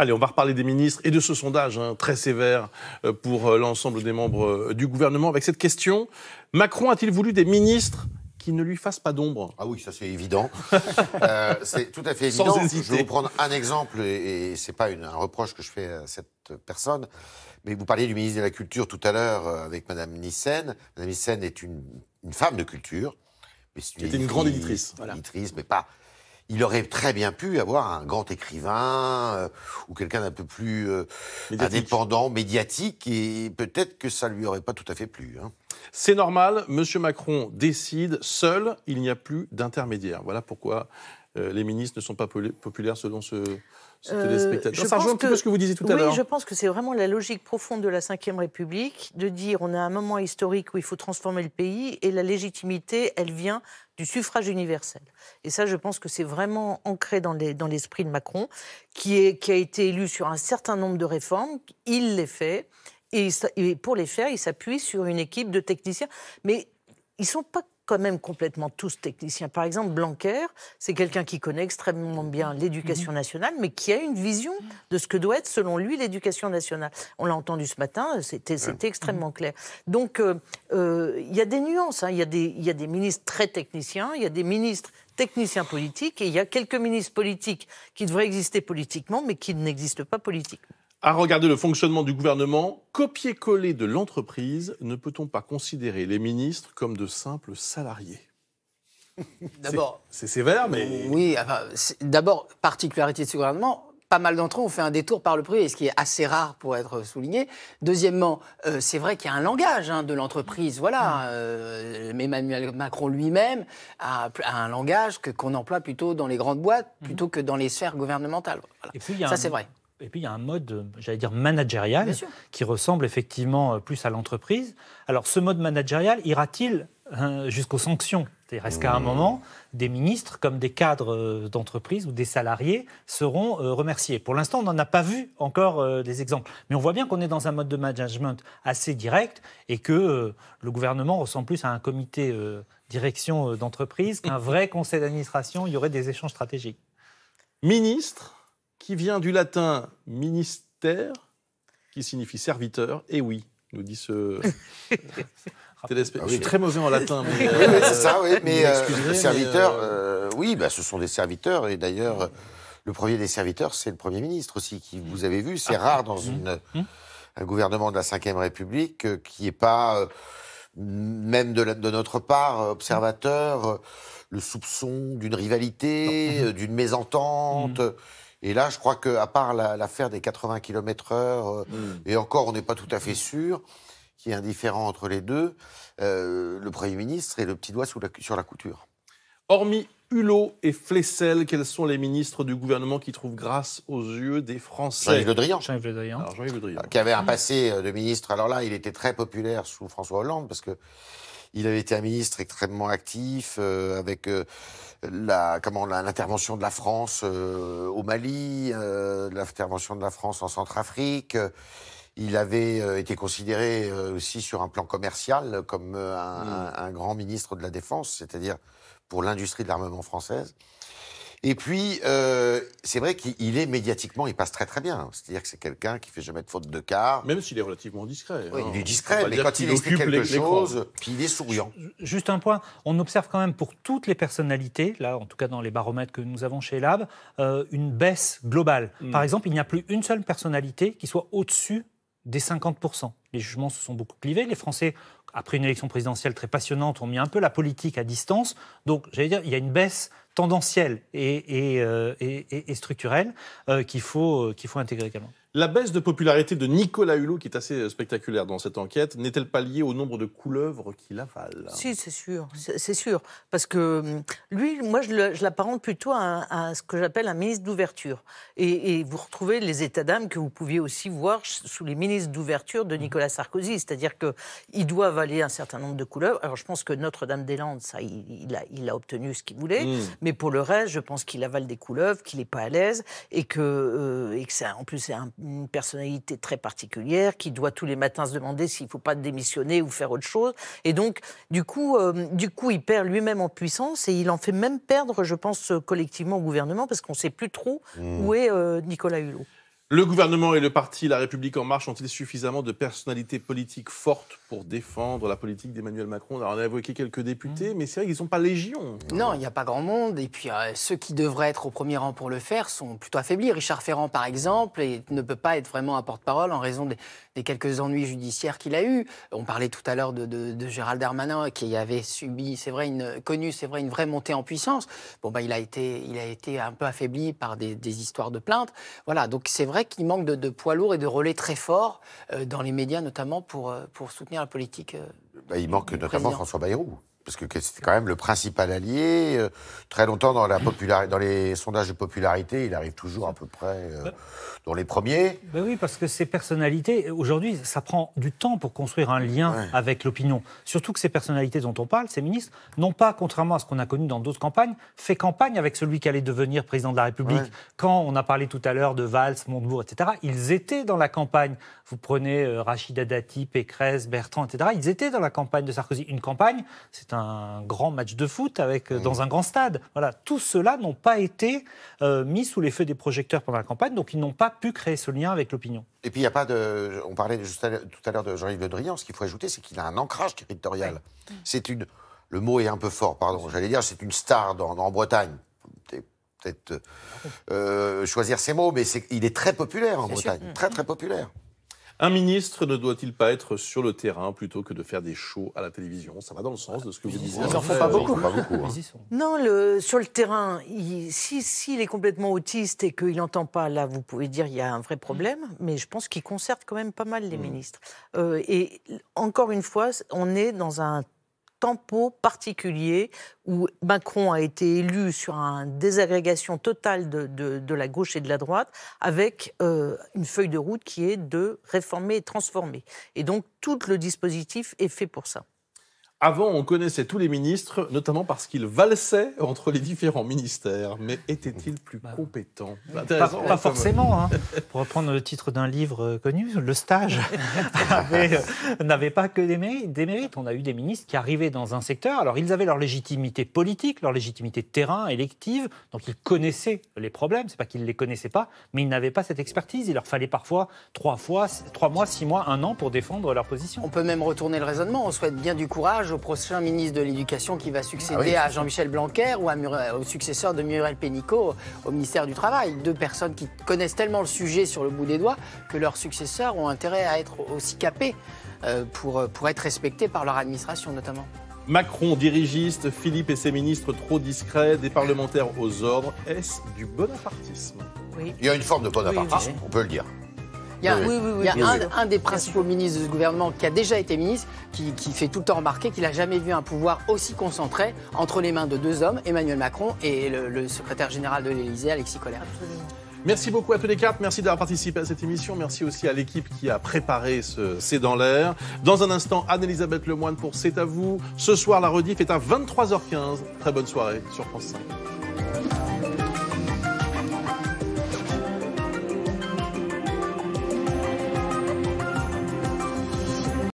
Allez, on va reparler des ministres et de ce sondage hein, très sévère euh, pour euh, l'ensemble des membres euh, du gouvernement avec cette question. Macron a-t-il voulu des ministres qui ne lui fassent pas d'ombre. Ah oui, ça c'est évident. c'est tout à fait évident. je vais vous prendre un exemple, et, ce n'est pas un reproche que je fais à cette personne, mais vous parliez du ministre de la Culture tout à l'heure avec Madame Nissen. Madame Nissen est une, femme de culture. Mais une, grande éditrice. Éditrice, mais pas il aurait très bien pu avoir un grand écrivain euh, ou quelqu'un d'un peu plus euh, indépendant, médiatique, et peut-être que ça ne lui aurait pas tout à fait plu. Hein. C'est normal, M. Macron décide seul, il n'y a plus d'intermédiaire. Voilà pourquoi euh, les ministres ne sont pas populaires selon ce, euh, téléspectateur. ça rejoint un peu ce que vous disiez tout à l'heure. Oui, hein. je pense que c'est vraiment la logique profonde de la Ve République de dire on a un moment historique où il faut transformer le pays et la légitimité, elle vient du suffrage universel. Et ça, je pense que c'est vraiment ancré dans l'esprit dans de Macron, qui, est, qui a été élu sur un certain nombre de réformes. Il les fait. Et, et pour les faire, il s'appuie sur une équipe de techniciens. Mais ils ne sont pas même complètement tous techniciens. Par exemple, Blanquer, c'est quelqu'un qui connaît extrêmement bien mhm. l'éducation nationale, mais qui a une vision de ce que doit être, selon lui, l'éducation nationale. On l'a entendu ce matin, c'était extrêmement mhm. clair. Donc, euh, euh, il y a des nuances. Hein. Il y a des ministres très techniciens, il y a des ministres techniciens politiques, et il y a quelques ministres politiques qui devraient exister politiquement, mais qui n'existent pas politiquement. À regarder le fonctionnement du gouvernement, copier-coller de l'entreprise, ne peut-on pas considérer les ministres comme de simples salariés D'abord, c'est sévère, mais oui. D'abord, particularité de ce gouvernement, pas mal d'entre eux ont fait un détour par le privé, ce qui est assez rare pour être souligné. Deuxièmement, euh, c'est vrai qu'il y a un langage hein, de l'entreprise. Voilà, mm. euh, Emmanuel Macron lui-même a, un langage qu'on emploie plutôt dans les grandes boîtes mm. plutôt que dans les sphères gouvernementales. Ça, c'est vrai. Et puis il y a un mode, j'allais dire, managérial qui ressemble effectivement euh, plus à l'entreprise. Alors ce mode managérial ira-t-il hein, jusqu'aux sanctions cest à qu'à un mmh. moment, des ministres comme des cadres euh, d'entreprise ou des salariés seront euh, remerciés. Pour l'instant, on n'en a pas vu encore des exemples. Mais on voit bien qu'on est dans un mode de management assez direct et que le gouvernement ressemble plus à un comité direction d'entreprise qu'un vrai conseil d'administration. Il y aurait des échanges stratégiques. Ministre qui vient du latin ministère, qui signifie serviteur. Et oui, nous dit ce. Ah je suis très mauvais en latin, mais. oui, oui. Euh, euh, mais, serviteur, euh, oui, bah, ce sont des serviteurs. Et d'ailleurs, le premier des serviteurs, c'est le Premier ministre aussi, qui, vous avez vu, c'est ah. rare dans mmh. une, mmh. un gouvernement de la Ve République qui n'est pas, même de, de, notre part, observateur, le soupçon d'une rivalité, mmh. d'une mésentente. Et là, je crois qu'à part l'affaire des 80 km/h, euh, mm. et encore, on n'est pas tout à fait mm-hmm. sûr, qui est indifférent entre les deux, euh, le Premier ministre est le petit doigt la, sur la couture. Hormis Hulot et Flessel, quels sont les ministres du gouvernement qui trouvent grâce aux yeux des Français Jean-Yves Le Drian. jean Le Drian. Qui avait un passé euh, de ministre. Alors là, il était très populaire sous François Hollande parce que il avait été un ministre extrêmement actif euh, avec euh, comment, l'intervention de la France euh, au Mali, l'intervention de la France en Centrafrique. Il avait été considéré aussi sur un plan commercial comme un grand ministre de la Défense, c'est-à-dire pour l'industrie de l'armement française. Et puis, euh, c'est vrai qu'il est médiatiquement, il passe très très bien. C'est-à-dire que c'est quelqu'un qui fait jamais de faute de quart. Même s'il est relativement discret. il hein. est discret, mais quand il, occupe quelque chose, puis il est souriant. Juste un point, on observe quand même pour toutes les personnalités, là, en tout cas dans les baromètres que nous avons chez Lab, euh, une baisse globale. Hmm. Par exemple, il n'y a plus une seule personnalité qui soit au-dessus des 50%. Les jugements se sont beaucoup clivés. Les Français, après une élection présidentielle très passionnante, ont mis un peu la politique à distance. Donc, j'allais dire, il y a une baisse tendancielle et, et, euh, euh, qu'il faut, euh, qu'il faut intégrer également. La baisse de popularité de Nicolas Hulot, qui est assez euh, spectaculaire dans cette enquête, n'est-elle pas liée au nombre de couleuvres qu'il avale Si, c'est sûr, c'est sûr. Parce que hum, lui, moi, je l'apparente plutôt à, ce que j'appelle un ministre d'ouverture. Et, vous retrouvez les états d'âme que vous pouviez aussi voir sous les ministres d'ouverture de Nicolas Sarkozy. C'est-à-dire qu'il doit avaler un certain nombre de couleuvres. Alors, je pense que Notre-Dame-des-Landes, ça, il, a, il, a, obtenu ce qu'il voulait. Mmh. Mais pour le reste, je pense qu'il avale des couleuvres, qu'il n'est pas à l'aise et que, euh, et que en plus, c'est un une personnalité très particulière qui doit tous les matins se demander s'il ne faut pas démissionner ou faire autre chose. Et donc, du coup, euh, du coup il perd lui-même en puissance et il en fait même perdre, je pense, collectivement au gouvernement parce qu'on ne sait plus trop mmh. où est euh, Nicolas Hulot. Le gouvernement et le parti La République en marche ont-ils suffisamment de personnalités politiques fortes pour défendre la politique d'Emmanuel Macron On a évoqué quelques députés, mmh. mais c'est vrai qu'ils ne sont pas légion. Non, il n'y a pas grand monde. Et puis euh, ceux qui devraient être au premier rang pour le faire sont plutôt affaiblis. Richard Ferrand, par exemple, ne peut pas être vraiment un porte-parole en raison des, quelques ennuis judiciaires qu'il a eus. On parlait tout à l'heure de, Gérald Darmanin qui avait subi, c'est vrai, une, connu, c'est vrai, une vraie montée en puissance. Bon, bah, il, a été, il a été un peu affaibli par des, des histoires de plaintes. Voilà, donc c'est vrai qui manque de, poids lourds et de relais très forts euh, dans les médias, notamment pour euh, soutenir la politique. Euh, bah, il manque notamment François Bayrou. Parce que c'était quand même le principal allié. Euh, très longtemps, dans, la dans les sondages de popularité, il arrive toujours à peu près euh, bah. dans les premiers. Bah oui, parce que ces personnalités, aujourd'hui, ça prend du temps pour construire un lien avec l'opinion. Surtout que ces personnalités dont on parle, ces ministres, n'ont pas, contrairement à ce qu'on a connu dans d'autres campagnes, fait campagne avec celui qui allait devenir président de la République. Quand on a parlé tout à l'heure de Valls, Montebourg, etc., ils étaient dans la campagne. Vous prenez euh, Rachida Dati, Pécresse, Bertrand, etc. Ils étaient dans la campagne de Sarkozy. Une campagne, c'est un grand match de foot avec, euh, dans un grand stade. Voilà, tout cela n'ont pas été euh, mis sous les feux des projecteurs pendant la campagne, donc ils n'ont pas pu créer ce lien avec l'opinion. Et puis il n'y a pas de. On parlait tout à l'heure de Jean-Yves Le Drian. Ce qu'il faut ajouter, c'est qu'il a un ancrage territorial. Mm. C'est une. Le mot est un peu fort, pardon. J'allais dire, c'est une star dans, en Bretagne peut-être euh, choisir ses mots, mais il est très populaire en Bretagne, mm. très très populaire. Un ministre ne doit-il pas être sur le terrain plutôt que de faire des shows à la télévision Ça va dans le sens de ce que vous disiez. Ils n'en font pas beaucoup. Hein. Non, le, sur le terrain, s'il si, est complètement autiste et qu'il n'entend pas, là, vous pouvez dire il y a un vrai problème, mais je pense qu'il concerte quand même pas mal les mm. ministres. Euh, et encore une fois, on est dans un tempo particulier où Macron a été élu sur une désagrégation totale de, la gauche et de la droite, avec euh, une feuille de route qui est de réformer et transformer. Et donc tout le dispositif est fait pour ça. Avant, on connaissait tous les ministres, notamment parce qu'ils valsaient entre les différents ministères. Mais étaient-ils plus bah, compétents Pas, forcément. Hein. Pour reprendre le titre d'un livre euh, connu, le stage euh, n'avait pas que des mérites, On a eu des ministres qui arrivaient dans un secteur. Alors, ils avaient leur légitimité politique, leur légitimité de terrain, élective. Donc, ils connaissaient les problèmes. C'est pas qu'ils ne les connaissaient pas, mais ils n'avaient pas cette expertise. Il leur fallait parfois trois fois, trois mois, six mois, un an pour défendre leur position. On peut même retourner le raisonnement. On souhaite bien du courage au prochain ministre de l'Éducation qui va succéder ah à Jean-Michel Blanquer ou à euh, au successeur de Muriel Pénicaud au ministère du Travail. Deux personnes qui connaissent tellement le sujet sur le bout des doigts que leurs successeurs ont intérêt à être aussi capés euh, pour, euh, pour être respectés par leur administration notamment. Macron dirigiste, Philippe et ses ministres trop discrets, des parlementaires aux ordres. Est-ce du bonapartisme Il y a une forme de bonapartisme, on peut le dire. Il y a, un, des principaux ministres de ce gouvernement qui a déjà été ministre, qui, fait tout le temps remarquer qu'il n'a jamais vu un pouvoir aussi concentré entre les mains de deux hommes, Emmanuel Macron et le, secrétaire général de l'Élysée, Alexis Collère. Merci beaucoup à tous les quatre. Merci d'avoir participé à cette émission. Merci aussi à l'équipe qui a préparé ce C'est dans l'air. Dans un instant, Anne-Elisabeth Lemoine pour C'est à vous. Ce soir, la rediff est à 23h15. Très bonne soirée sur France 5.